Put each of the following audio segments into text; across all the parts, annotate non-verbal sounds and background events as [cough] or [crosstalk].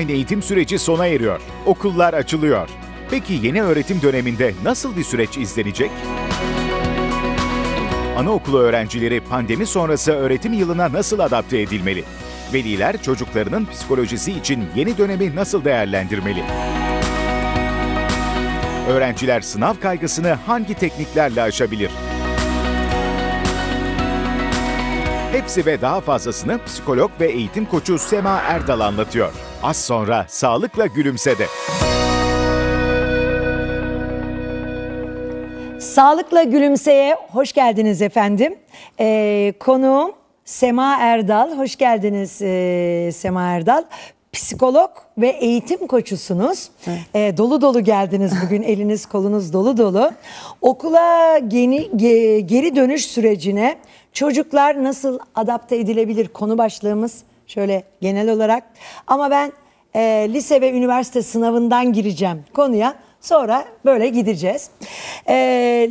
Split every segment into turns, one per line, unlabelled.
online eğitim süreci sona eriyor. Okullar açılıyor. Peki yeni öğretim döneminde nasıl bir süreç izlenecek? Anaokulu öğrencileri pandemi sonrası öğretim yılına nasıl adapte edilmeli? Veliler çocuklarının psikolojisi için yeni dönemi nasıl değerlendirmeli? Öğrenciler sınav kaygısını hangi tekniklerle aşabilir? Hepsi ve daha fazlasını psikolog ve eğitim koçu Sema Erdal anlatıyor. Az sonra sağlıkla gülümsede.
Sağlıkla gülümseye hoş geldiniz efendim. Ee, konuğum Sema Erdal. Hoş geldiniz e, Sema Erdal psikolog ve eğitim koçusunuz. Evet. Ee, dolu dolu geldiniz bugün [laughs] eliniz kolunuz dolu dolu. Okula geni, ge, geri dönüş sürecine çocuklar nasıl adapte edilebilir konu başlığımız Şöyle genel olarak. Ama ben e, lise ve üniversite sınavından gireceğim konuya. Sonra böyle gideceğiz. E,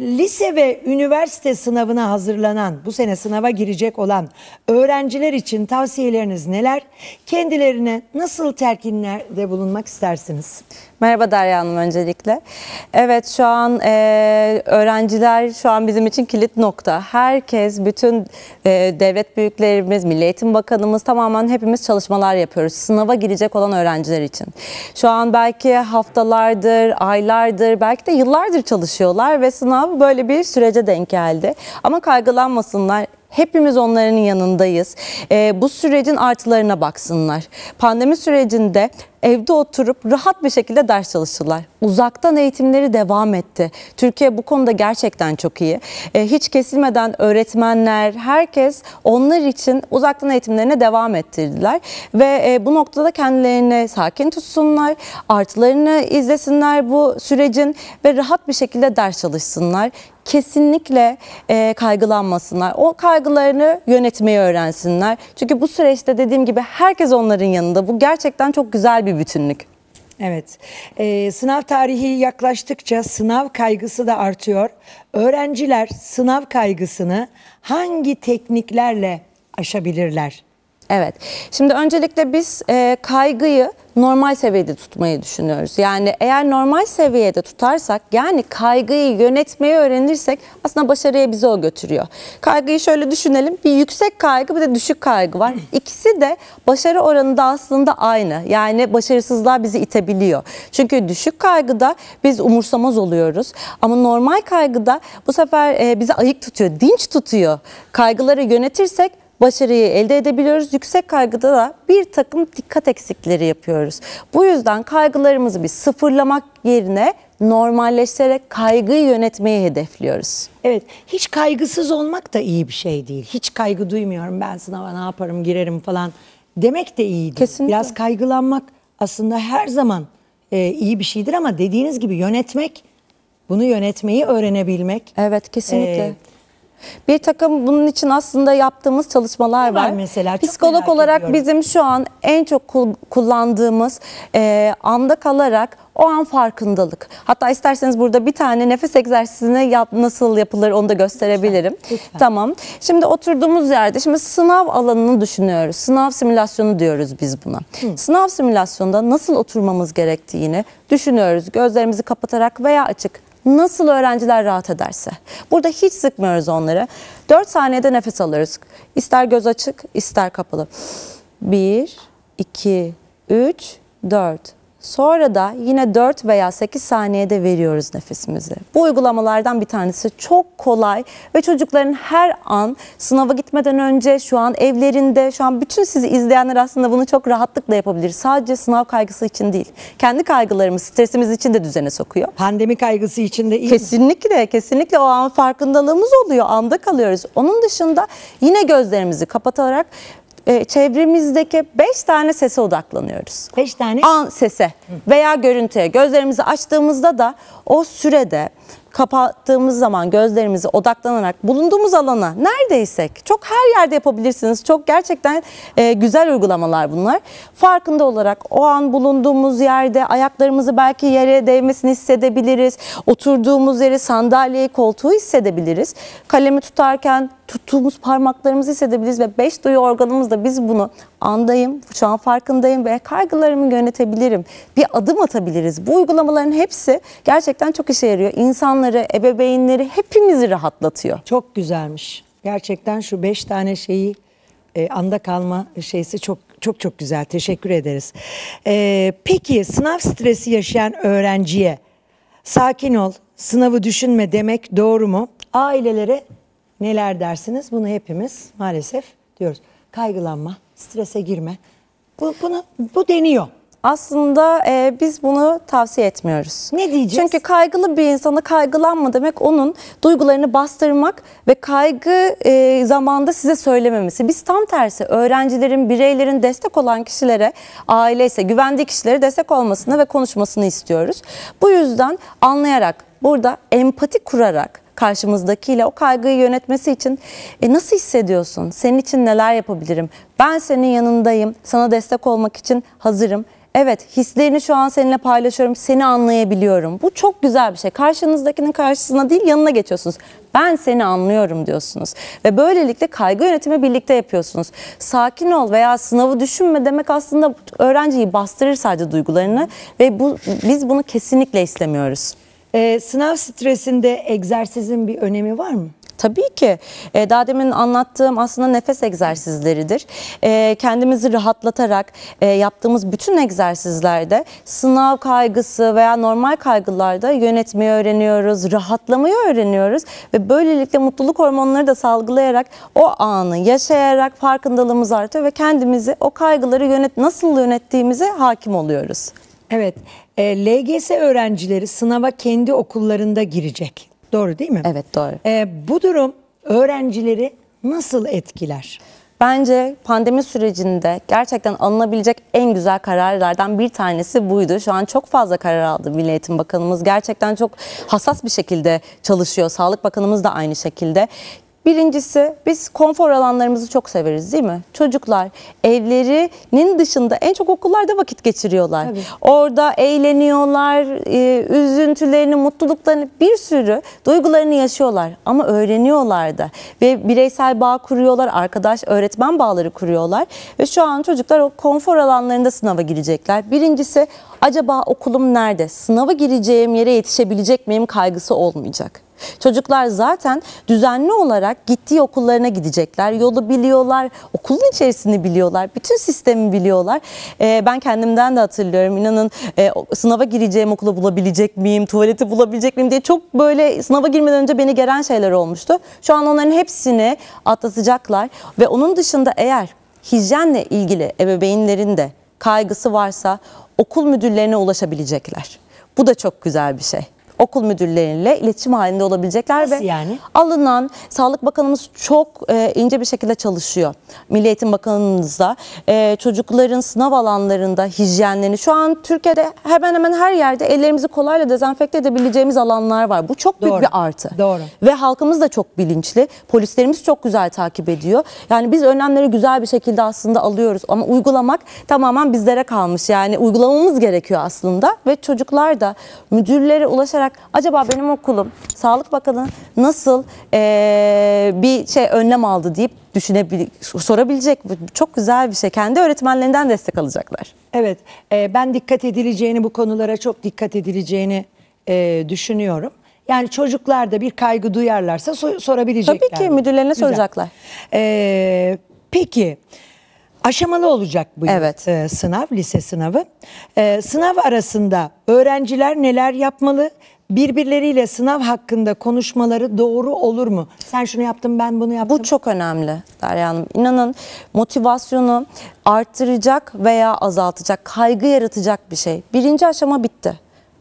lise ve üniversite sınavına hazırlanan, bu sene sınava girecek olan öğrenciler için tavsiyeleriniz neler? Kendilerine nasıl terkinlerde bulunmak istersiniz? Merhaba Derya
Hanım öncelikle. Evet şu an e, öğrenciler şu an bizim için kilit nokta. Herkes, bütün e, devlet büyüklerimiz, Milli Eğitim Bakanımız tamamen hepimiz çalışmalar yapıyoruz. Sınava girecek olan öğrenciler için. Şu an belki haftalardır, aylardır, belki de yıllardır çalışıyorlar ve sınav böyle bir sürece denk geldi. Ama kaygılanmasınlar. Hepimiz onların yanındayız. E, bu sürecin artılarına baksınlar. Pandemi sürecinde evde oturup rahat bir şekilde ders çalıştılar. Uzaktan eğitimleri devam etti. Türkiye bu konuda gerçekten çok iyi. E, hiç kesilmeden öğretmenler, herkes onlar için uzaktan eğitimlerine devam ettirdiler. Ve e, bu noktada kendilerini sakin tutsunlar, artılarını izlesinler bu sürecin ve rahat bir şekilde ders çalışsınlar kesinlikle e, kaygılanmasınlar. O kaygılarını yönetmeyi öğrensinler. Çünkü bu süreçte dediğim gibi herkes onların yanında. Bu gerçekten çok güzel bir bir bütünlük.
Evet. Ee, sınav tarihi yaklaştıkça sınav kaygısı da artıyor. Öğrenciler sınav kaygısını hangi tekniklerle aşabilirler? Evet.
Şimdi öncelikle biz e, kaygıyı normal seviyede tutmayı düşünüyoruz. Yani eğer normal seviyede tutarsak yani kaygıyı yönetmeyi öğrenirsek aslında başarıya bizi o götürüyor. Kaygıyı şöyle düşünelim. Bir yüksek kaygı bir de düşük kaygı var. [laughs] İkisi de başarı oranında aslında aynı. Yani başarısızlığa bizi itebiliyor. Çünkü düşük kaygıda biz umursamaz oluyoruz. Ama normal kaygıda bu sefer e, bizi ayık tutuyor, dinç tutuyor. Kaygıları yönetirsek başarıyı elde edebiliyoruz. Yüksek kaygıda da bir takım dikkat eksikleri yapıyoruz. Bu yüzden kaygılarımızı bir sıfırlamak
yerine normalleştirerek kaygıyı yönetmeyi hedefliyoruz. Evet, hiç kaygısız olmak da iyi bir şey değil. Hiç kaygı duymuyorum ben sınava ne yaparım girerim falan demek de iyi değil. Kesinlikle. Biraz kaygılanmak aslında her zaman e, iyi bir şeydir ama dediğiniz gibi yönetmek, bunu yönetmeyi öğrenebilmek. Evet, kesinlikle. E, bir takım bunun için aslında yaptığımız çalışmalar var. var. Mesela psikolog olarak ediyorum. bizim
şu an en çok kullandığımız e, anda kalarak o an farkındalık. Hatta isterseniz burada bir tane nefes egzersizine yap, nasıl yapılır onu da gösterebilirim. Lütfen, lütfen. Tamam. Şimdi oturduğumuz yerde şimdi sınav alanını düşünüyoruz. Sınav simülasyonu diyoruz biz buna. Hı. Sınav simülasyonunda nasıl oturmamız gerektiğini düşünüyoruz. Gözlerimizi kapatarak veya açık Nasıl öğrenciler rahat ederse. Burada hiç sıkmıyoruz onları. 4 saniyede nefes alıyoruz. İster göz açık, ister kapalı. 1, 2, 3, 4. Sonra da yine 4 veya 8 saniyede veriyoruz nefesimizi. Bu uygulamalardan bir tanesi çok kolay ve çocukların her an sınava gitmeden önce şu an evlerinde şu an bütün sizi izleyenler aslında bunu çok rahatlıkla yapabilir. Sadece sınav kaygısı için değil. Kendi kaygılarımız, stresimiz için de düzene sokuyor. Pandemi kaygısı için de iyi. Kesinlikle, kesinlikle o an farkındalığımız oluyor. Anda kalıyoruz. Onun dışında yine gözlerimizi kapatarak e, çevremizdeki beş tane sese odaklanıyoruz. Beş tane? An sese veya görüntüye. Gözlerimizi açtığımızda da o sürede kapattığımız zaman gözlerimizi odaklanarak bulunduğumuz alana neredeysek çok her yerde yapabilirsiniz. Çok gerçekten e, güzel uygulamalar bunlar. Farkında olarak o an bulunduğumuz yerde ayaklarımızı belki yere değmesini hissedebiliriz. Oturduğumuz yeri sandalyeyi koltuğu hissedebiliriz. Kalemi tutarken tuttuğumuz parmaklarımızı hissedebiliriz ve beş duyu organımızda biz bunu andayım, şu an farkındayım ve kaygılarımı yönetebilirim. Bir adım atabiliriz. Bu uygulamaların
hepsi gerçekten çok işe yarıyor. İnsanları, ebeveynleri hepimizi rahatlatıyor. Çok güzelmiş. Gerçekten şu beş tane şeyi e, anda kalma şeysi çok çok çok güzel. Teşekkür ederiz. E, peki sınav stresi yaşayan öğrenciye sakin ol, sınavı düşünme demek doğru mu? Ailelere neler dersiniz? Bunu hepimiz maalesef diyoruz. Kaygılanma, strese girme.
Bu, bunu, bu deniyor. Aslında e, biz bunu tavsiye etmiyoruz. Ne diyeceğiz? Çünkü kaygılı bir insana kaygılanma demek onun duygularını bastırmak ve kaygı e, zamanda size söylememesi. Biz tam tersi öğrencilerin, bireylerin destek olan kişilere, aile ise güvendiği kişilere destek olmasını ve konuşmasını istiyoruz. Bu yüzden anlayarak, burada empati kurarak karşımızdakiyle o kaygıyı yönetmesi için e, nasıl hissediyorsun? Senin için neler yapabilirim? Ben senin yanındayım. Sana destek olmak için hazırım. Evet hislerini şu an seninle paylaşıyorum. Seni anlayabiliyorum. Bu çok güzel bir şey. Karşınızdakinin karşısına değil yanına geçiyorsunuz. Ben seni anlıyorum diyorsunuz. Ve böylelikle kaygı yönetimi birlikte yapıyorsunuz. Sakin ol veya sınavı düşünme demek aslında öğrenciyi bastırır sadece duygularını. Ve bu, biz bunu kesinlikle istemiyoruz. Ee, sınav stresinde egzersizin bir önemi var mı? Tabii ki. E, daha demin anlattığım aslında nefes egzersizleridir. E, kendimizi rahatlatarak e, yaptığımız bütün egzersizlerde sınav kaygısı veya normal kaygılarda yönetmeyi öğreniyoruz, rahatlamayı öğreniyoruz ve böylelikle mutluluk hormonları da salgılayarak o anı yaşayarak farkındalığımız artıyor ve kendimizi o kaygıları
yönet nasıl yönettiğimize hakim oluyoruz. Evet, e, LGS öğrencileri sınava kendi okullarında girecek. Doğru değil mi? Evet doğru. E, bu durum öğrencileri nasıl etkiler? Bence pandemi sürecinde gerçekten
alınabilecek en güzel kararlardan bir tanesi buydu. Şu an çok fazla karar aldı Milli Eğitim Bakanımız. Gerçekten çok hassas bir şekilde çalışıyor. Sağlık Bakanımız da aynı şekilde. Birincisi biz konfor alanlarımızı çok severiz değil mi? Çocuklar evlerinin dışında en çok okullarda vakit geçiriyorlar. Tabii. Orada eğleniyorlar, e, üzüntülerini, mutluluklarını bir sürü duygularını yaşıyorlar ama öğreniyorlar da ve bireysel bağ kuruyorlar, arkadaş öğretmen bağları kuruyorlar ve şu an çocuklar o konfor alanlarında sınava girecekler. Birincisi acaba okulum nerede? Sınava gireceğim yere yetişebilecek miyim kaygısı olmayacak. Çocuklar zaten düzenli olarak gittiği okullarına gidecekler. Yolu biliyorlar, okulun içerisini biliyorlar, bütün sistemi biliyorlar. Ee, ben kendimden de hatırlıyorum. İnanın e, sınava gireceğim okula bulabilecek miyim, tuvaleti bulabilecek miyim diye çok böyle sınava girmeden önce beni gelen şeyler olmuştu. Şu an onların hepsini atlatacaklar ve onun dışında eğer hijyenle ilgili ebeveynlerin de kaygısı varsa okul müdürlerine ulaşabilecekler. Bu da çok güzel bir şey okul müdürleriyle iletişim halinde olabilecekler Nasıl ve yani? alınan Sağlık Bakanımız çok e, ince bir şekilde çalışıyor. Milli Eğitim Bakanımızla e, çocukların sınav alanlarında hijyenlerini şu an Türkiye'de hemen hemen her yerde ellerimizi kolayla dezenfekte edebileceğimiz alanlar var. Bu çok büyük Doğru. bir artı. Doğru. Ve halkımız da çok bilinçli. Polislerimiz çok güzel takip ediyor. Yani biz önlemleri güzel bir şekilde aslında alıyoruz ama uygulamak tamamen bizlere kalmış. Yani uygulamamız gerekiyor aslında ve çocuklar da müdürlere ulaşarak olarak acaba benim okulum Sağlık Bakanı nasıl e, bir şey önlem aldı deyip düşünebil sorabilecek çok güzel bir şey. Kendi öğretmenlerinden
destek alacaklar. Evet e, ben dikkat edileceğini bu konulara çok dikkat edileceğini e, düşünüyorum. Yani çocuklar da bir kaygı duyarlarsa so sorabilecekler. Tabii ki müdürlerine Güzel. soracaklar. Ee, peki aşamalı olacak bu evet. e, sınav, lise sınavı. E, sınav arasında öğrenciler neler yapmalı? birbirleriyle sınav hakkında konuşmaları doğru olur mu? Sen şunu yaptın ben bunu yaptım. Bu çok önemli Derya Hanım. İnanın motivasyonu arttıracak
veya azaltacak, kaygı yaratacak bir şey. Birinci aşama bitti.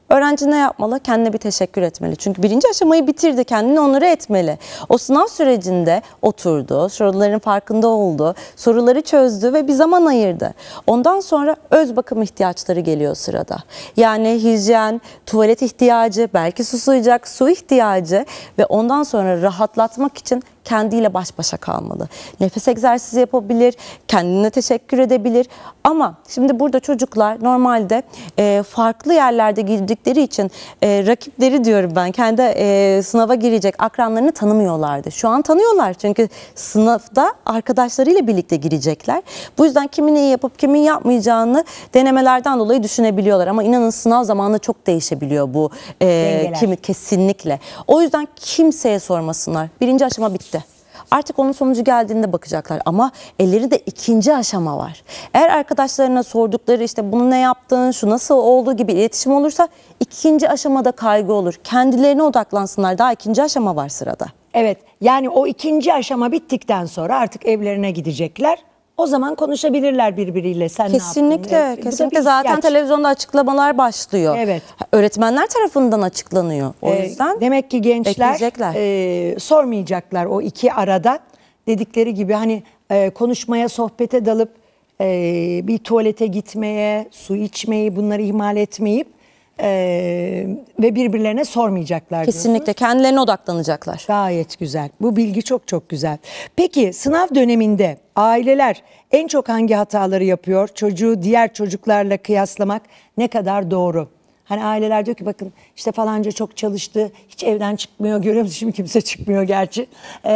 Öğrenci ne yapmalı? Kendine bir teşekkür etmeli. Çünkü birinci aşamayı bitirdi, kendini onları etmeli. O sınav sürecinde oturdu, soruların farkında oldu, soruları çözdü ve bir zaman ayırdı. Ondan sonra öz bakım ihtiyaçları geliyor sırada. Yani hijyen, tuvalet ihtiyacı, belki susuyacak su ihtiyacı ve ondan sonra rahatlatmak için kendiyle baş başa kalmalı. Nefes egzersizi yapabilir, kendine teşekkür edebilir. Ama şimdi burada çocuklar normalde e, farklı yerlerde girdikleri için e, rakipleri diyorum ben kendi e, sınava girecek akranlarını tanımıyorlardı. Şu an tanıyorlar çünkü sınavda arkadaşlarıyla birlikte girecekler. Bu yüzden kimin iyi yapıp kimin yapmayacağını denemelerden dolayı düşünebiliyorlar. Ama inanın sınav zamanı çok değişebiliyor bu e, kimi kesinlikle. O yüzden kimseye sormasınlar. Birinci aşama bitti. Artık onun sonucu geldiğinde bakacaklar ama ellerinde ikinci aşama var. Eğer arkadaşlarına sordukları işte bunu ne yaptın, şu nasıl oldu gibi iletişim olursa ikinci
aşamada kaygı olur. Kendilerine odaklansınlar daha ikinci aşama var sırada. Evet yani o ikinci aşama bittikten sonra artık evlerine gidecekler o zaman konuşabilirler birbiriyle. Sen kesinlikle, ne yaptın? kesinlikle. Zaten gerçek. televizyonda açıklamalar başlıyor. Evet. Öğretmenler
tarafından açıklanıyor. O ee, yüzden
demek ki gençler e, sormayacaklar o iki arada dedikleri gibi hani e, konuşmaya, sohbete dalıp e, bir tuvalete gitmeye, su içmeyi bunları ihmal etmeyip ee, ve birbirlerine sormayacaklar. Kesinlikle diyorsunuz. kendilerine odaklanacaklar. Gayet güzel. Bu bilgi çok çok güzel. Peki sınav döneminde aileler en çok hangi hataları yapıyor? Çocuğu diğer çocuklarla kıyaslamak ne kadar doğru? Hani aileler diyor ki bakın işte falanca çok çalıştı. Hiç evden çıkmıyor. Görüyor musun şimdi kimse çıkmıyor gerçi. Ee,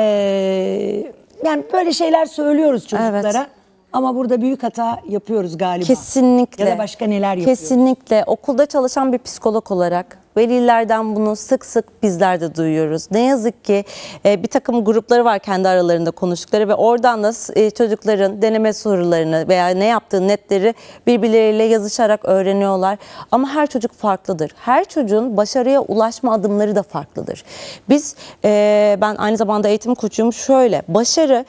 yani böyle şeyler söylüyoruz çocuklara. Evet. Ama burada büyük hata yapıyoruz galiba. Kesinlikle. Ya da başka neler yapıyoruz?
Kesinlikle. Okulda çalışan bir psikolog olarak Velilerden bunu sık sık bizler de duyuyoruz. Ne yazık ki e, bir takım grupları var kendi aralarında konuştukları ve oradan da e, çocukların deneme sorularını veya ne yaptığı netleri birbirleriyle yazışarak öğreniyorlar. Ama her çocuk farklıdır. Her çocuğun başarıya ulaşma adımları da farklıdır. Biz e, ben aynı zamanda eğitim koçuyum şöyle başarı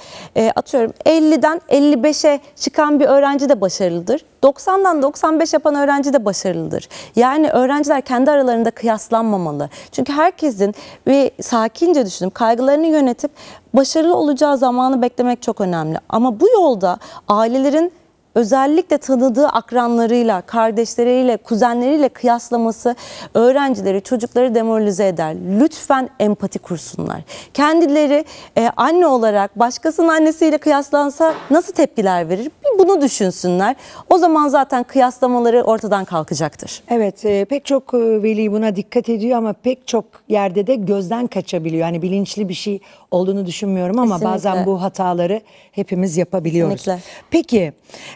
atıyorum 50'den 55'e çıkan bir öğrenci de başarılıdır. 90'dan 95 yapan öğrenci de başarılıdır. Yani öğrenciler kendi aralarında kıyaslanmamalı. Çünkü herkesin ve sakince düşünüp kaygılarını yönetip başarılı olacağı zamanı beklemek çok önemli. Ama bu yolda ailelerin özellikle tanıdığı akranlarıyla, kardeşleriyle, kuzenleriyle kıyaslaması öğrencileri, çocukları demoralize eder. Lütfen empati kursunlar. Kendileri e, anne olarak başkasının annesiyle kıyaslansa nasıl tepkiler verir? Bir bunu düşünsünler.
O zaman zaten kıyaslamaları ortadan kalkacaktır. Evet, e, pek çok e, veli buna dikkat ediyor ama pek çok yerde de gözden kaçabiliyor. Hani bilinçli bir şey olduğunu düşünmüyorum ama Kesinlikle. bazen bu hataları hepimiz yapabiliyoruz. Kesinlikle. Peki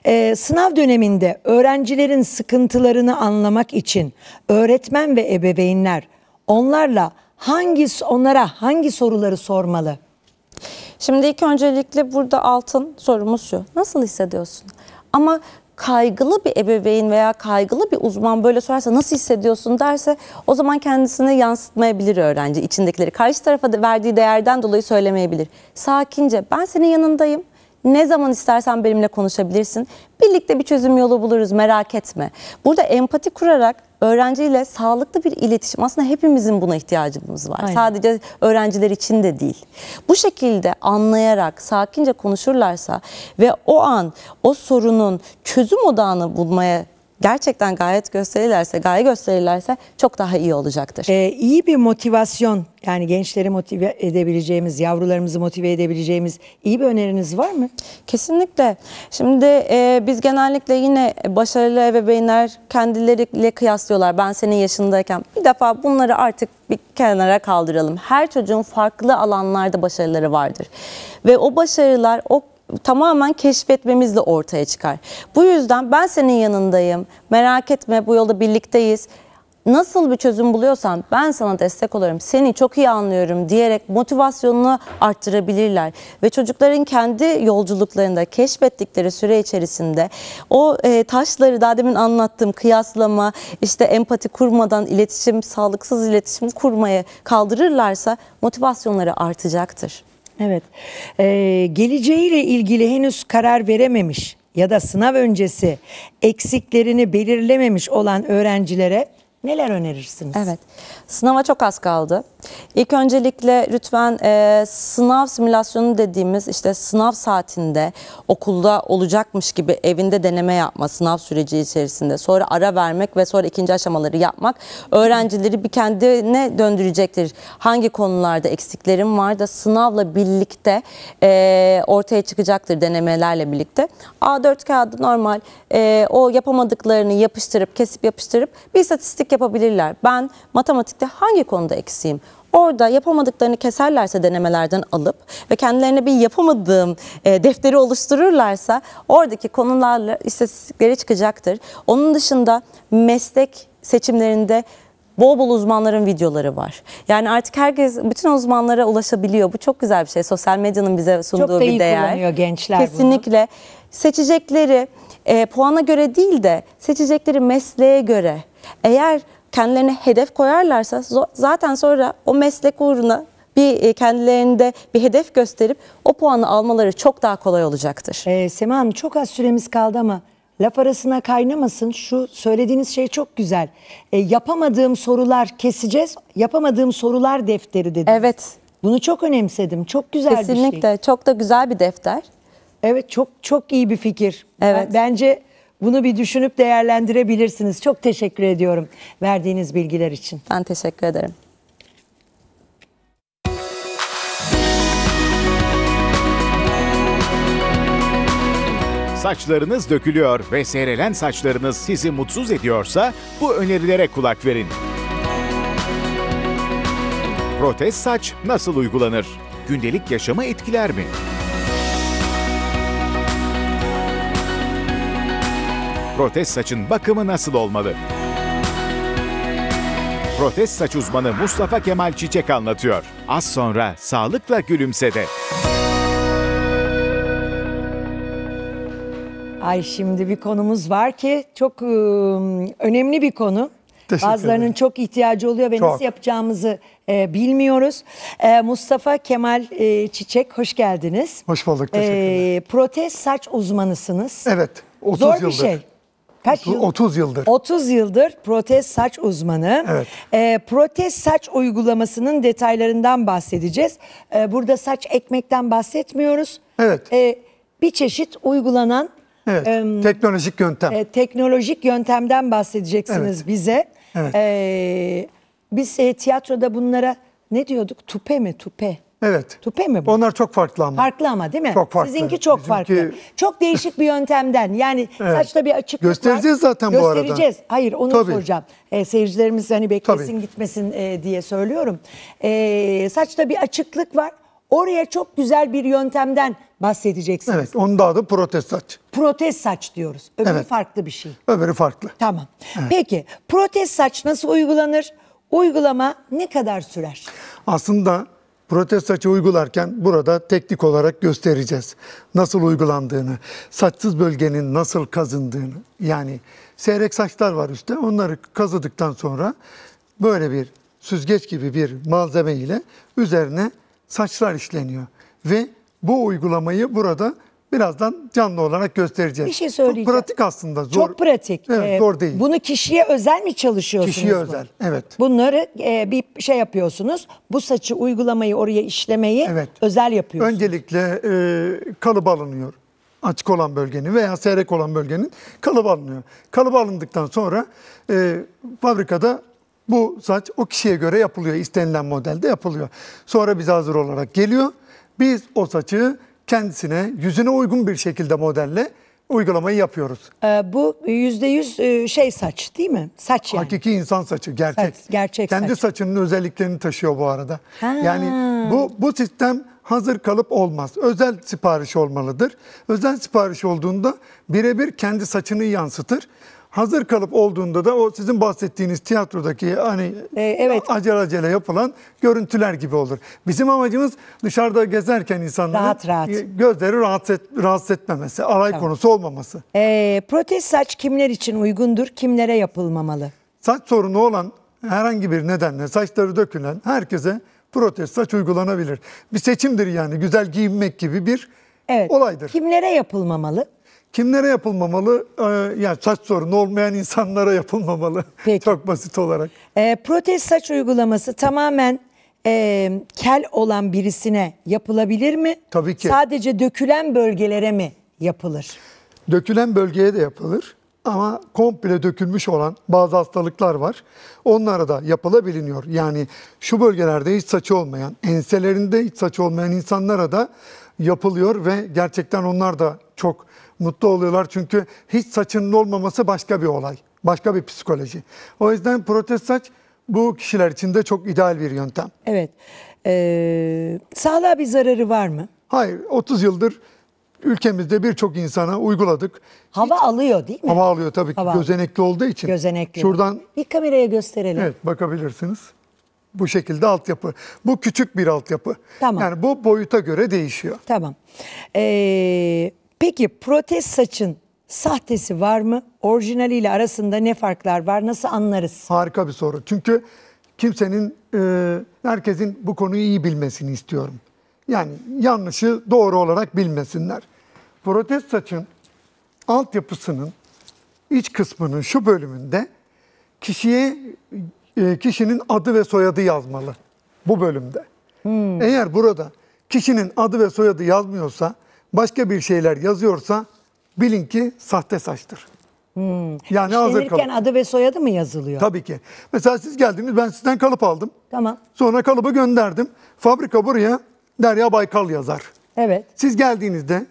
ee, sınav döneminde öğrencilerin sıkıntılarını anlamak için öğretmen ve ebeveynler onlarla hangi onlara hangi soruları sormalı? Şimdi ilk öncelikle burada altın sorumuz şu. Nasıl hissediyorsun? Ama
kaygılı bir ebeveyn veya kaygılı bir uzman böyle sorarsa nasıl hissediyorsun derse o zaman kendisini yansıtmayabilir öğrenci içindekileri. Karşı tarafa verdiği değerden dolayı söylemeyebilir. Sakince ben senin yanındayım ne zaman istersen benimle konuşabilirsin. Birlikte bir çözüm yolu buluruz merak etme. Burada empati kurarak öğrenciyle sağlıklı bir iletişim aslında hepimizin buna ihtiyacımız var. Aynen. Sadece öğrenciler için de değil. Bu şekilde anlayarak sakince konuşurlarsa ve o an o sorunun çözüm odağını bulmaya gerçekten gayet gösterirlerse, gaye gösterirlerse çok daha iyi
olacaktır. Ee, iyi bir motivasyon yani gençleri motive edebileceğimiz, yavrularımızı motive edebileceğimiz iyi bir öneriniz var mı? Kesinlikle. Şimdi e, biz genellikle
yine başarılı ebeveynler kendileriyle kıyaslıyorlar. Ben senin yaşındayken bir defa bunları artık bir kenara kaldıralım. Her çocuğun farklı alanlarda başarıları vardır. Ve o başarılar, o tamamen keşfetmemizle ortaya çıkar. Bu yüzden ben senin yanındayım. Merak etme bu yolda birlikteyiz. Nasıl bir çözüm buluyorsan ben sana destek olurum. Seni çok iyi anlıyorum diyerek motivasyonunu arttırabilirler ve çocukların kendi yolculuklarında keşfettikleri süre içerisinde o e, taşları daha demin anlattığım kıyaslama, işte empati kurmadan iletişim, sağlıksız iletişim kurmaya kaldırırlarsa motivasyonları artacaktır.
Evet. Ee, geleceğiyle ilgili henüz karar verememiş ya da sınav öncesi eksiklerini belirlememiş olan öğrencilere Neler önerirsiniz? Evet,
sınava çok az kaldı. İlk öncelikle lütfen e, sınav simülasyonu dediğimiz işte sınav saatinde okulda olacakmış gibi evinde deneme yapma sınav süreci içerisinde. Sonra ara vermek ve sonra ikinci aşamaları yapmak öğrencileri bir kendine döndürecektir. Hangi konularda eksiklerim var da sınavla birlikte e, ortaya çıkacaktır denemelerle birlikte. A4 kağıdı normal e, o yapamadıklarını yapıştırıp kesip yapıştırıp bir istatistik yapabilirler. Ben matematikte hangi konuda eksiğim? Orada yapamadıklarını keserlerse denemelerden alıp ve kendilerine bir yapamadığım e, defteri oluştururlarsa oradaki konularla istatistikleri çıkacaktır. Onun dışında meslek seçimlerinde bol bol uzmanların videoları var. Yani artık herkes bütün uzmanlara ulaşabiliyor. Bu çok güzel bir şey. Sosyal medyanın bize sunduğu bir değer. Çok da iyi kullanıyor gençler Kesinlikle. Bunu. Seçecekleri e, puana göre değil de seçecekleri mesleğe göre eğer kendilerine hedef koyarlarsa zaten sonra o meslek uğruna bir e, kendilerinde bir hedef gösterip
o puanı almaları çok daha kolay olacaktır. Ee, Sema Hanım çok az süremiz kaldı ama laf arasına kaynamasın. Şu söylediğiniz şey çok güzel. E, yapamadığım sorular keseceğiz. Yapamadığım sorular defteri dediniz. Evet. Bunu çok önemsedim. Çok güzel Kesinlikle. bir şey. Kesinlikle. Çok da güzel bir defter. Evet çok çok iyi bir fikir. Evet. Bence bunu bir düşünüp değerlendirebilirsiniz. Çok teşekkür ediyorum verdiğiniz bilgiler için. Ben teşekkür ederim.
Saçlarınız dökülüyor ve seyrelen saçlarınız sizi mutsuz ediyorsa bu önerilere kulak verin. Protez saç nasıl uygulanır? Gündelik yaşama etkiler mi? Protez saçın bakımı nasıl olmalı? Protez saç uzmanı Mustafa Kemal Çiçek anlatıyor. Az sonra sağlıkla gülümse de.
Ay şimdi bir konumuz var ki çok ıı, önemli bir konu. Teşekkür Bazılarının ederim. çok ihtiyacı oluyor ve çok. nasıl yapacağımızı e, bilmiyoruz. E, Mustafa Kemal e, Çiçek hoş geldiniz. Hoş bulduk teşekkürler. E, protez saç uzmanısınız. Evet 30 Zor yıldır. bir şey. Kaç yıl? 30 yıldır. 30 yıldır protez saç uzmanı. Evet. E, protez saç uygulamasının detaylarından bahsedeceğiz. E, burada saç ekmekten bahsetmiyoruz. Evet. E, bir çeşit uygulanan Evet, e,
teknolojik yöntem. E,
teknolojik yöntemden bahsedeceksiniz evet. bize. Evet. E, biz e, tiyatroda bunlara ne diyorduk? Tupe mi? Tupe. Evet. Tüpe mi bu? Onlar çok farklı ama. Farklı ama değil mi? Çok farklı. Sizinki çok Bizimki... farklı. Çok değişik bir yöntemden. Yani [laughs] evet. saçta bir açıklık Göstereceğiz var. zaten bu arada. Göstereceğiz. Hayır onu Tabii. soracağım. E, seyircilerimiz hani beklesin Tabii. gitmesin e, diye söylüyorum. E, saçta bir açıklık var. Oraya çok güzel bir yöntemden bahsedeceksiniz. Evet, onun da adı protest saç. Protest saç diyoruz. Öbürü evet. farklı bir şey.
Öbürü farklı. Tamam. Evet.
Peki, protest saç nasıl uygulanır? Uygulama ne kadar sürer?
Aslında protestoçu uygularken burada teknik olarak göstereceğiz. Nasıl uygulandığını, saçsız bölgenin nasıl kazındığını. Yani seyrek saçlar var üstte. Onları kazıdıktan sonra böyle bir süzgeç gibi bir malzeme ile üzerine saçlar işleniyor. Ve bu uygulamayı burada birazdan canlı olarak göstereceğiz. Bir şey söyleyeceğim. Çok pratik aslında. Zor, Çok pratik. Evet, ee, zor değil. Bunu kişiye özel mi çalışıyorsunuz? Kişiye bunu? özel, evet. Bunları e, bir şey yapıyorsunuz. Bu saçı uygulamayı, oraya işlemeyi evet. özel yapıyorsunuz. Öncelikle e, kalıp alınıyor. Açık olan bölgenin veya seyrek olan bölgenin kalıbı alınıyor. Kalıbı alındıktan sonra e, fabrikada bu saç o kişiye göre yapılıyor. istenilen modelde yapılıyor. Sonra biz hazır olarak geliyor. Biz o saçı kendisine, yüzüne uygun bir şekilde modelle uygulamayı yapıyoruz. Ee, bu yüz e, şey saç değil mi? Saç yani. Hakiki insan saçı, gerçek. Saç, gerçek Kendi saç. saçının özelliklerini taşıyor bu arada. Ha. Yani bu bu sistem hazır kalıp olmaz. Özel sipariş olmalıdır. Özel sipariş olduğunda birebir kendi saçını yansıtır hazır kalıp olduğunda da o sizin bahsettiğiniz tiyatrodaki hani ee, evet. acele acele yapılan görüntüler gibi olur. Bizim amacımız dışarıda gezerken insanların rahat, rahat. E, gözleri rahatsız, et, rahatsız etmemesi, alay tamam. konusu olmaması.
Ee, protez saç kimler için uygundur, kimlere yapılmamalı?
Saç sorunu olan herhangi bir nedenle saçları dökülen herkese protez saç uygulanabilir. Bir seçimdir yani güzel giyinmek gibi bir evet. olaydır. Kimlere yapılmamalı? Kimlere yapılmamalı? Ee, yani saç sorunu olmayan insanlara yapılmamalı. [laughs] Peki. Çok basit olarak. E, protez
saç uygulaması tamamen e, kel olan birisine yapılabilir mi?
Tabii ki. Sadece
dökülen bölgelere mi
yapılır? Dökülen bölgeye de yapılır ama komple dökülmüş olan bazı hastalıklar var. Onlara da yapılabiliniyor. Yani şu bölgelerde hiç saçı olmayan, enselerinde hiç saçı olmayan insanlara da yapılıyor ve gerçekten onlar da çok mutlu oluyorlar. Çünkü hiç saçının olmaması başka bir olay. Başka bir psikoloji. O yüzden protest saç bu kişiler için de çok ideal bir yöntem. Evet. Ee, sağlığa bir zararı var mı? Hayır. 30 yıldır ülkemizde birçok insana uyguladık. Hava Hiç, alıyor değil mi? Hava alıyor tabii hava. ki gözenekli olduğu için. Gözenekli. Şuradan
bir kameraya gösterelim. Evet
bakabilirsiniz. Bu şekilde altyapı. Bu küçük bir altyapı. Tamam. Yani bu boyuta göre değişiyor.
Tamam. Ee, Peki protez saçın sahtesi var
mı? Orijinaliyle arasında ne farklar var? Nasıl anlarız? Harika bir soru. Çünkü kimsenin, e, herkesin bu konuyu iyi bilmesini istiyorum. Yani yanlışı doğru olarak bilmesinler. Protez saçın altyapısının iç kısmının şu bölümünde kişiye e, kişinin adı ve soyadı yazmalı. Bu bölümde. Hmm. Eğer burada kişinin adı ve soyadı yazmıyorsa başka bir şeyler yazıyorsa bilin ki sahte saçtır. Hmm. Yani hazır kalıp.
adı ve soyadı mı yazılıyor?
Tabii ki. Mesela siz geldiniz ben sizden kalıp aldım. Tamam. Sonra kalıbı gönderdim. Fabrika buraya Derya Baykal yazar. Evet. Siz geldiğinizde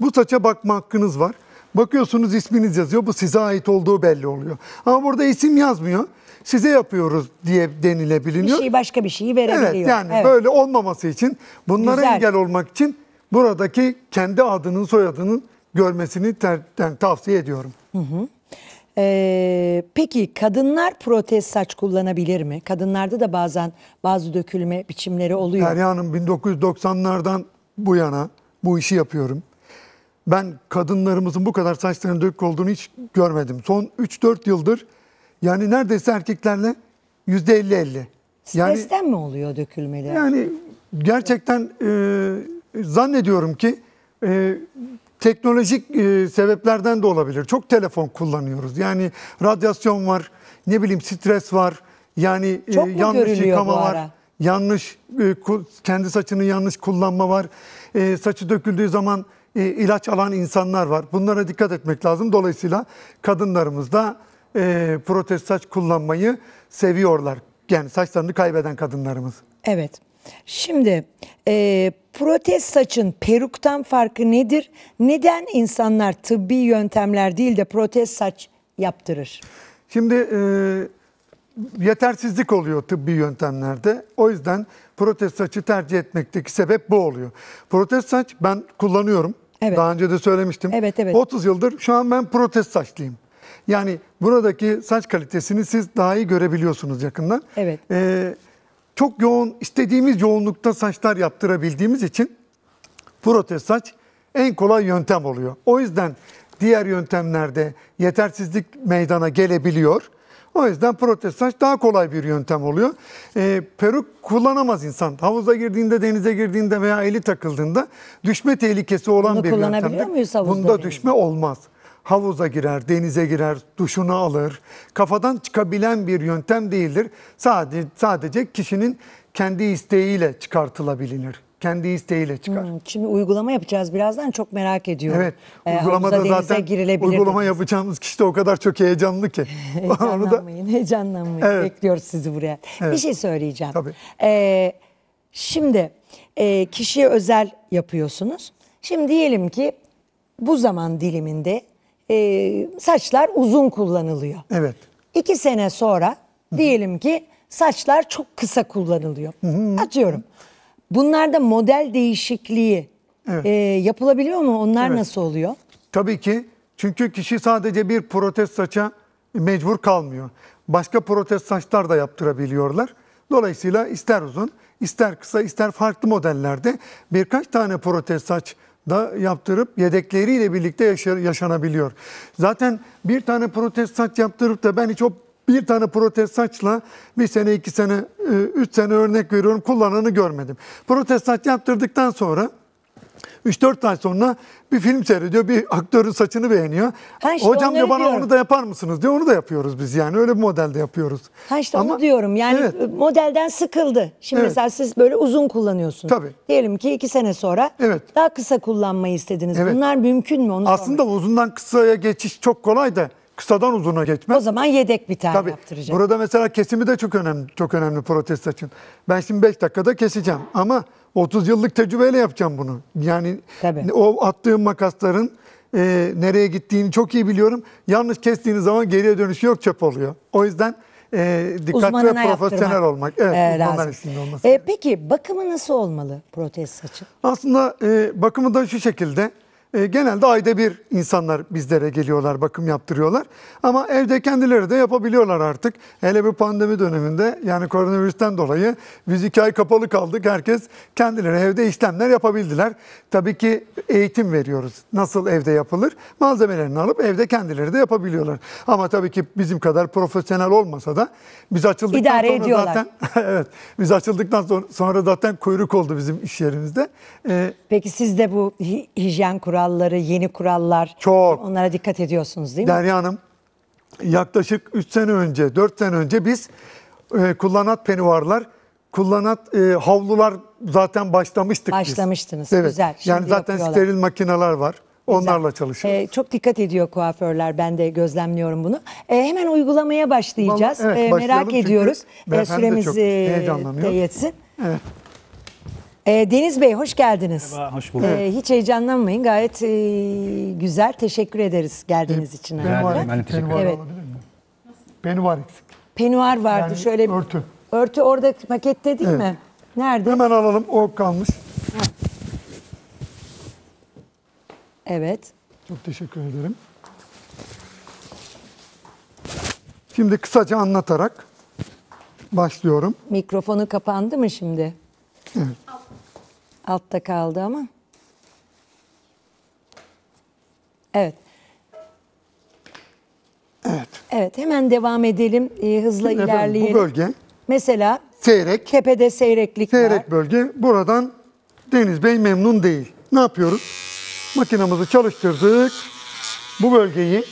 bu saça bakma hakkınız var. Bakıyorsunuz isminiz yazıyor. Bu size ait olduğu belli oluyor. Ama burada isim yazmıyor. Size yapıyoruz diye denilebiliyor. Bir şey
başka bir şeyi verebiliyor. Evet yani evet.
böyle olmaması için bunlara Güzel. engel olmak için buradaki kendi adının soyadının görmesini ter, yani tavsiye ediyorum.
Hı hı. Ee, peki kadınlar protez saç kullanabilir mi? Kadınlarda da bazen bazı dökülme biçimleri oluyor. Derya
Hanım 1990'lardan bu yana bu işi yapıyorum. Ben kadınlarımızın bu kadar saçlarının dökük olduğunu hiç görmedim. Son 3-4 yıldır yani neredeyse erkeklerle %50-50. Stresten
yani, mi oluyor dökülmeleri? Yani
gerçekten e, zannediyorum ki e, teknolojik e, sebeplerden de olabilir. Çok telefon kullanıyoruz. Yani radyasyon var, ne bileyim stres var. Yani e, yanlış yıkama var. Yanlış e, kendi saçını yanlış kullanma var. E, saçı döküldüğü zaman e, ilaç alan insanlar var. Bunlara dikkat etmek lazım. Dolayısıyla kadınlarımız da e, protez saç kullanmayı seviyorlar. Yani saçlarını kaybeden kadınlarımız.
Evet. Şimdi e, protez saçın peruktan farkı nedir? Neden insanlar tıbbi yöntemler değil de protez saç yaptırır?
Şimdi e, yetersizlik oluyor tıbbi yöntemlerde. O yüzden protez saçı tercih etmekteki sebep bu oluyor. Protez saç ben kullanıyorum. Evet. Daha önce de söylemiştim. Evet, evet. 30 yıldır şu an ben protez saçlıyım. Yani buradaki saç kalitesini siz daha iyi görebiliyorsunuz yakından. Evet. Ee, çok yoğun, istediğimiz yoğunlukta saçlar yaptırabildiğimiz için protez saç en kolay yöntem oluyor. O yüzden diğer yöntemlerde yetersizlik meydana gelebiliyor. O yüzden protez saç daha kolay bir yöntem oluyor. E, peruk kullanamaz insan. Havuza girdiğinde, denize girdiğinde veya eli takıldığında düşme tehlikesi olan Bunu bir yöntem. Bunu kullanabiliyor muyuz havuzda? Bunda düşme olmaz havuza girer, denize girer, duşunu alır. Kafadan çıkabilen bir yöntem değildir. Sadece, sadece kişinin kendi isteğiyle çıkartılabilir. Kendi isteğiyle çıkar. Hmm, şimdi uygulama yapacağız birazdan çok merak ediyorum. Evet. Ee, uygulamada ee, zaten uygulama dediniz. yapacağımız kişi de o kadar çok heyecanlı ki. [laughs] heyecanlanmayın,
da... heyecanlanmayın. Evet. Bekliyoruz sizi buraya. Evet. Bir şey söyleyeceğim. Tabii. Ee, şimdi e, kişiye özel yapıyorsunuz. Şimdi diyelim ki bu zaman diliminde e, saçlar uzun kullanılıyor. Evet. İki sene sonra diyelim ki saçlar çok kısa kullanılıyor. Atıyorum. Bunlarda model değişikliği Evet. e,
yapılabiliyor mu? Onlar Evet. nasıl oluyor? Tabii ki çünkü kişi sadece bir protez saça mecbur kalmıyor. Başka protez saçlar da yaptırabiliyorlar. Dolayısıyla ister uzun, ister kısa, ister farklı modellerde birkaç tane protez saç da yaptırıp yedekleriyle birlikte yaşanabiliyor. Zaten bir tane protestat yaptırıp da ben hiç o bir tane protestaçla bir sene, iki sene, e, üç sene örnek veriyorum kullananı görmedim. Protestat yaptırdıktan sonra 3-4 tane sonra bir film seyrediyor, bir aktörün saçını beğeniyor. Ha işte Hocam diyor bana diyorum. onu da yapar mısınız diyor. Onu da yapıyoruz biz yani. Öyle bir modelde yapıyoruz.
Ha işte Ama, onu diyorum. Yani evet. E, modelden sıkıldı. Şimdi evet. mesela siz böyle uzun kullanıyorsunuz. Tabii. Diyelim ki 2 sene sonra evet. daha kısa kullanmayı istediniz. Evet. Bunlar
mümkün mü? Onu Aslında sormak. uzundan kısaya geçiş çok kolay da kısadan uzuna geçmez.
O zaman yedek bir tane Tabii, yaptıracağım.
Burada mesela kesimi de çok önemli. Çok önemli protest için. Ben şimdi 5 dakikada keseceğim ama 30 yıllık tecrübeyle yapacağım bunu. Yani Tabii. o attığım makasların e, nereye gittiğini çok iyi biliyorum. Yanlış kestiğiniz zaman geriye dönüş yok çöp oluyor. O yüzden e, dikkatli Uzmanına ve profesyonel olmak. Evet, e, lazım.
Olması e, peki bakımı nasıl olmalı protez saçın?
Aslında e, bakımı da şu şekilde. E, genelde ayda bir insanlar bizlere geliyorlar, bakım yaptırıyorlar. Ama evde kendileri de yapabiliyorlar artık. Hele bu pandemi döneminde yani koronavirüsten dolayı biz iki ay kapalı kaldık. Herkes kendileri evde işlemler yapabildiler. Tabii ki eğitim veriyoruz. Nasıl evde yapılır? Malzemelerini alıp evde kendileri de yapabiliyorlar. Ama tabii ki bizim kadar profesyonel olmasa da biz açıldıktan İdare sonra ediyorlar. zaten [laughs] evet biz açıldıktan sonra, zaten kuyruk oldu bizim iş yerimizde. Ee, Peki
siz de bu hijyen kural kuralları, yeni kurallar. Çok. Onlara dikkat ediyorsunuz değil mi? Derya
Hanım yaklaşık 3 sene önce, 4 sene önce biz e, kullanat penivarlar, kullanat e, havlular zaten başlamıştık Başlamıştınız. Biz. Evet. Güzel. Şimdi yani zaten yapıyorlar. steril makineler var. Güzel. Onlarla
çalışıyoruz. Ee, çok dikkat ediyor kuaförler. Ben de gözlemliyorum bunu. Ee, hemen uygulamaya başlayacağız. Vallahi, evet, ee, merak ediyoruz. Ee, süremiz e, de yetsin. Evet. E, Deniz Bey hoş geldiniz. Merhaba, hoş bulduk. E, hiç heyecanlanmayın. Gayet e, güzel. Teşekkür ederiz geldiğiniz e, için. Penuvar, herhalde. ben, ben de teşekkür ederim. Evet. Penuvar eksik. Penuvar vardı yani şöyle. Örtü. Örtü orada paket değil evet. mi? Nerede? Hemen alalım. O kalmış. Ha. Evet.
Çok teşekkür ederim. Şimdi kısaca anlatarak başlıyorum.
Mikrofonu kapandı mı şimdi? Evet. Altta kaldı ama. Evet. Evet. Evet hemen devam edelim. Ee, hızla Şimdi efendim, ilerleyelim. bu bölge Mesela
seyrek. tepede seyreklik var. Seyrek bölge buradan Deniz Bey memnun değil. Ne yapıyoruz? Makinamızı çalıştırdık. Bu bölgeyi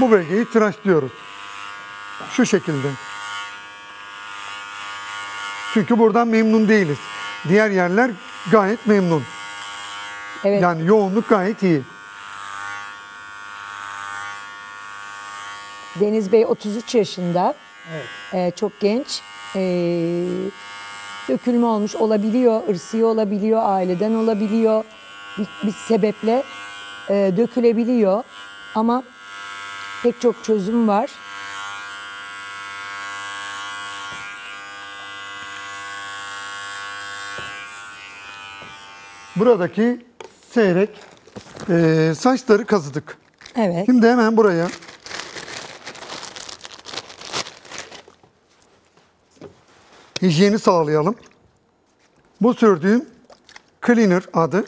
bu bölgeyi tıraşlıyoruz. Şu şekilde. Çünkü buradan memnun değiliz. Diğer yerler gayet memnun. Evet. Yani yoğunluk gayet iyi. Deniz Bey 33
yaşında. Evet. Ee, çok genç. Ee, dökülme olmuş olabiliyor, ırsi olabiliyor, aileden olabiliyor. Bir, bir sebeple e, dökülebiliyor. Ama pek çok çözüm var.
buradaki seyrek e, saçları kazıdık. Evet. Şimdi hemen buraya hijyeni sağlayalım. Bu sürdüğüm cleaner adı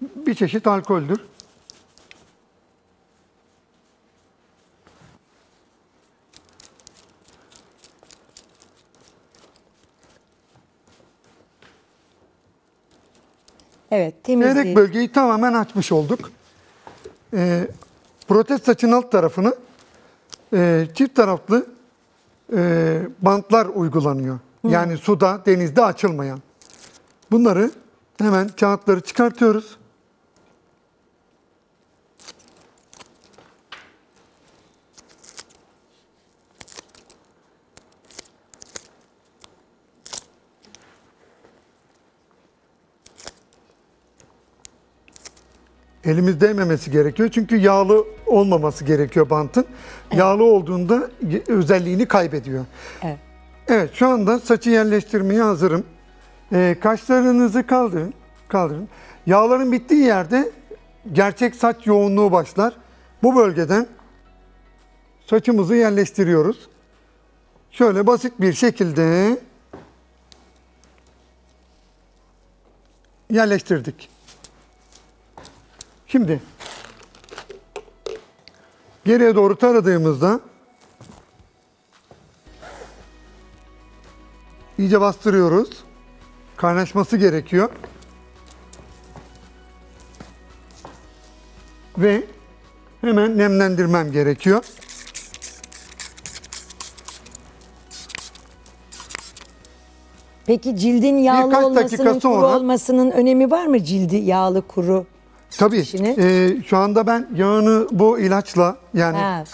bir çeşit alkoldür. Evet temizliği. Seyrek bölgeyi tamamen açmış olduk. E, protest saçın alt tarafını e, çift taraflı e, bantlar uygulanıyor. Hı. Yani suda, denizde açılmayan. Bunları hemen kağıtları çıkartıyoruz. elimiz değmemesi gerekiyor. Çünkü yağlı olmaması gerekiyor bantın. Evet. Yağlı olduğunda özelliğini kaybediyor. Evet. Evet şu anda saçı yerleştirmeye hazırım. Ee, kaşlarınızı kaldırın. kaldırın. Yağların bittiği yerde gerçek saç yoğunluğu başlar. Bu bölgeden saçımızı yerleştiriyoruz. Şöyle basit bir şekilde yerleştirdik. Şimdi geriye doğru taradığımızda iyice bastırıyoruz. Kaynaşması gerekiyor. Ve hemen nemlendirmem gerekiyor. Peki cildin yağlı Birkaç olmasının, kuru
olmasının önemi var mı cildi yağlı kuru?
Tabii. Şimdi... E, şu anda ben yağını bu ilaçla yani ha,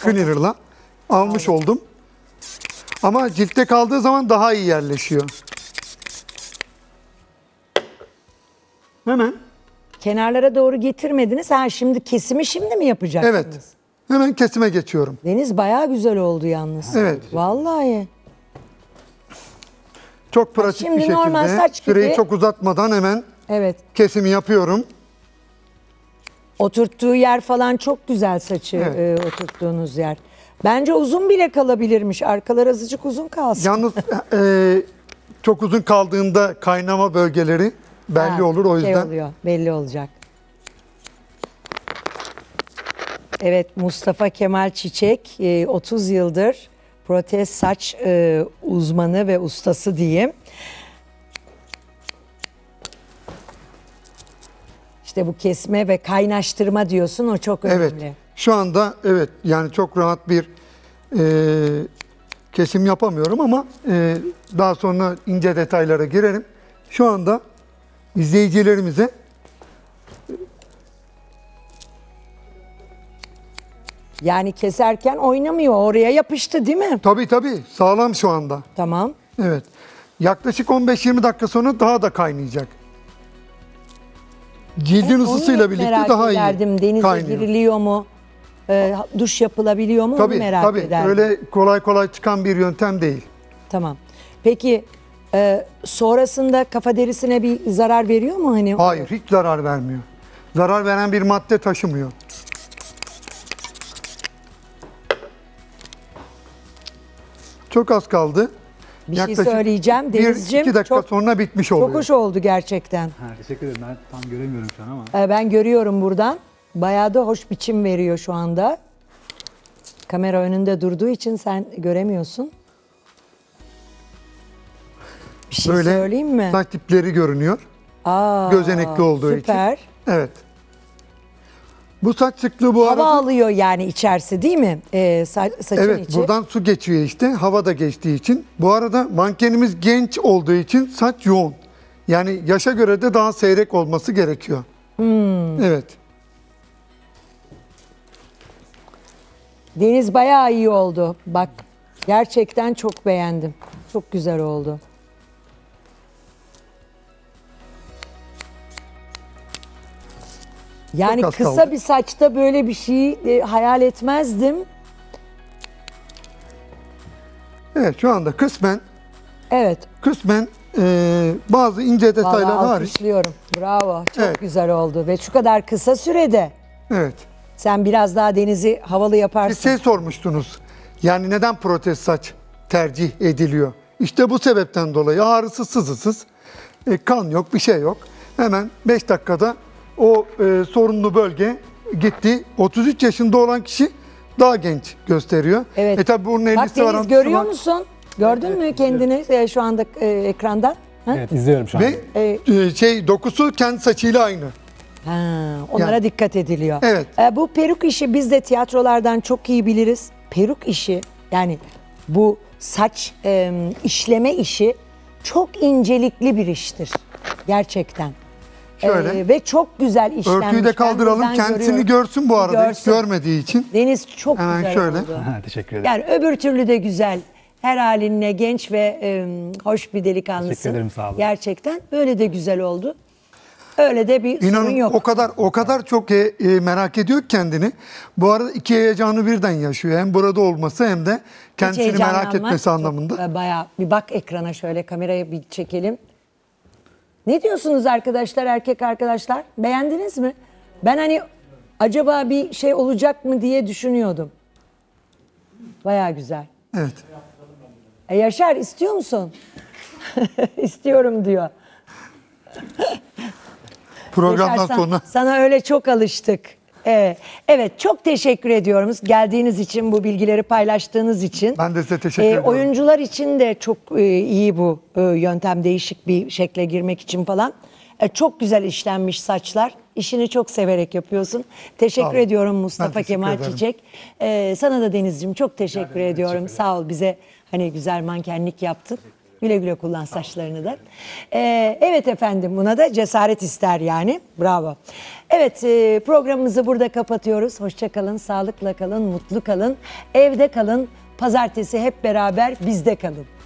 almış Aynen. oldum. Ama ciltte kaldığı zaman daha iyi yerleşiyor.
Hemen. Kenarlara doğru getirmediniz. Ha şimdi kesimi şimdi mi yapacaksınız? Evet. Hemen kesime geçiyorum. Deniz bayağı güzel oldu yalnız. Evet.
Vallahi. Çok pratik Şimdi bir şekilde. Şimdi normal saç gibi. Süreyi çok uzatmadan hemen evet. kesimi yapıyorum. Oturttuğu
yer falan çok güzel saçı Evet. e, oturttuğunuz yer. Bence uzun bile kalabilirmiş.
Arkalar azıcık uzun kalsın. Yalnız [laughs] e, çok uzun kaldığında kaynama bölgeleri belli Ha, olur. O şey yüzden oluyor,
belli olacak. Evet Mustafa Kemal Çiçek e, 30 yıldır protez saç e, uzmanı ve ustası diyeyim. İşte bu kesme ve kaynaştırma diyorsun
o çok önemli. Evet şu anda evet yani çok rahat bir e, kesim yapamıyorum ama e, daha sonra ince detaylara girelim. Şu anda izleyicilerimize
Yani keserken oynamıyor. Oraya yapıştı değil mi? Tabii
tabii. Sağlam şu anda. Tamam. Evet. Yaklaşık 15-20 dakika sonra daha da kaynayacak cildin ısısıyla birlikte daha iyi ederdim. Denize kaynıyor.
giriliyor mu? E, duş yapılabiliyor mu? Tabii, Onu merak tabii. ederdim.
Öyle kolay kolay çıkan bir yöntem değil.
Tamam. Peki e, sonrasında kafa derisine
bir zarar veriyor mu? hani? Hayır hiç zarar vermiyor. Zarar veren bir madde taşımıyor. Çok az kaldı bir şey Yaklaşık şey söyleyeceğim. Denizciğim bir, iki dakika çok, sonra bitmiş oldu. Çok hoş oldu
gerçekten.
Ha, teşekkür ederim. Ben tam göremiyorum şu an ama.
Ee, ben görüyorum buradan. Bayağı da hoş biçim veriyor şu anda. Kamera önünde durduğu için sen göremiyorsun.
Bir şey Böyle söyleyeyim mi? Böyle tipleri görünüyor.
Aa, Gözenekli olduğu süper. için.
Süper. Evet. Bu
saç sıklığı bu Hava arada... alıyor yani içerisi değil mi? Ee, sa saçın evet, içi. Evet buradan
su geçiyor işte. Hava da geçtiği için. Bu arada mankenimiz genç olduğu için saç yoğun. Yani yaşa göre de daha seyrek olması gerekiyor. Hmm. Evet.
Deniz bayağı iyi oldu. Bak gerçekten çok beğendim. Çok güzel oldu. Yani kısa kaldı. bir saçta böyle bir şey e, hayal etmezdim.
Evet şu anda kısmen Evet. Kısmen e, bazı ince detaylar var. hariç.
alkışlıyorum. Bravo. Çok Evet. güzel oldu. Ve şu kadar kısa sürede Evet. sen biraz daha denizi havalı Bir yaparsın.
şey sormuştunuz. Yani neden protez saç tercih ediliyor? İşte bu sebepten dolayı ağrısız, sızısız, e, kan yok, bir şey yok. Hemen 5 dakikada o e, sorunlu bölge gitti. 33 yaşında olan kişi daha genç gösteriyor. Evet. E tabi bunun 50'si var. görüyor var. musun?
Gördün evet, mü kendini evet. E, şu anda e, ekranda? Ha? Evet izliyorum şu an. Ve
e, e, şey dokusu kendi saçıyla aynı. Ha, onlara yani. dikkat ediliyor. Evet.
E, bu peruk işi biz de tiyatrolardan çok iyi biliriz. Peruk işi yani bu saç e, işleme işi çok incelikli bir iştir. Gerçekten. Şöyle. Ee, ve çok güzel işlenmiş. Örtüyü de kaldıralım. Kendisini görsün
bu arada. Görsün. görmediği için.
Deniz çok Hemen güzel şöyle. oldu.
Ha, [laughs] teşekkür ederim. Yani
öbür türlü de güzel. Her halinle genç ve e, hoş bir delikanlısın. Teşekkür ederim sağ olun. Gerçekten böyle de güzel oldu. Öyle de bir İnanın, sorun yok. o
kadar o kadar çok e, e, merak ediyor kendini. Bu arada iki heyecanı birden yaşıyor. Hem burada olması hem de kendisini merak etmesi anlamında.
E, bayağı bir bak ekrana şöyle kamerayı bir çekelim. Ne diyorsunuz arkadaşlar, erkek arkadaşlar? Beğendiniz mi? Ben hani acaba bir şey olacak mı diye düşünüyordum. Baya güzel. Evet. E Yaşar istiyor musun? [laughs] İstiyorum diyor.
Programdan sonra.
Sana öyle çok alıştık. Evet. evet çok teşekkür ediyoruz geldiğiniz için bu bilgileri paylaştığınız için.
Ben de size teşekkür ee, ediyorum.
Oyuncular için de çok e, iyi bu e, yöntem değişik bir şekle girmek için falan. E, çok güzel işlenmiş saçlar. İşini çok severek yapıyorsun. Teşekkür ediyorum Mustafa teşekkür Kemal ederim. Çiçek. E, sana da Deniz'ciğim çok teşekkür ediyorum. Teşekkür Sağ ol bize hani güzel mankenlik yaptın. Güle güle kullan saçlarını da. Ee, evet efendim buna da cesaret ister yani. Bravo. Evet e, programımızı burada kapatıyoruz. Hoşça kalın, sağlıkla kalın, mutlu kalın, evde kalın. Pazartesi hep beraber bizde kalın.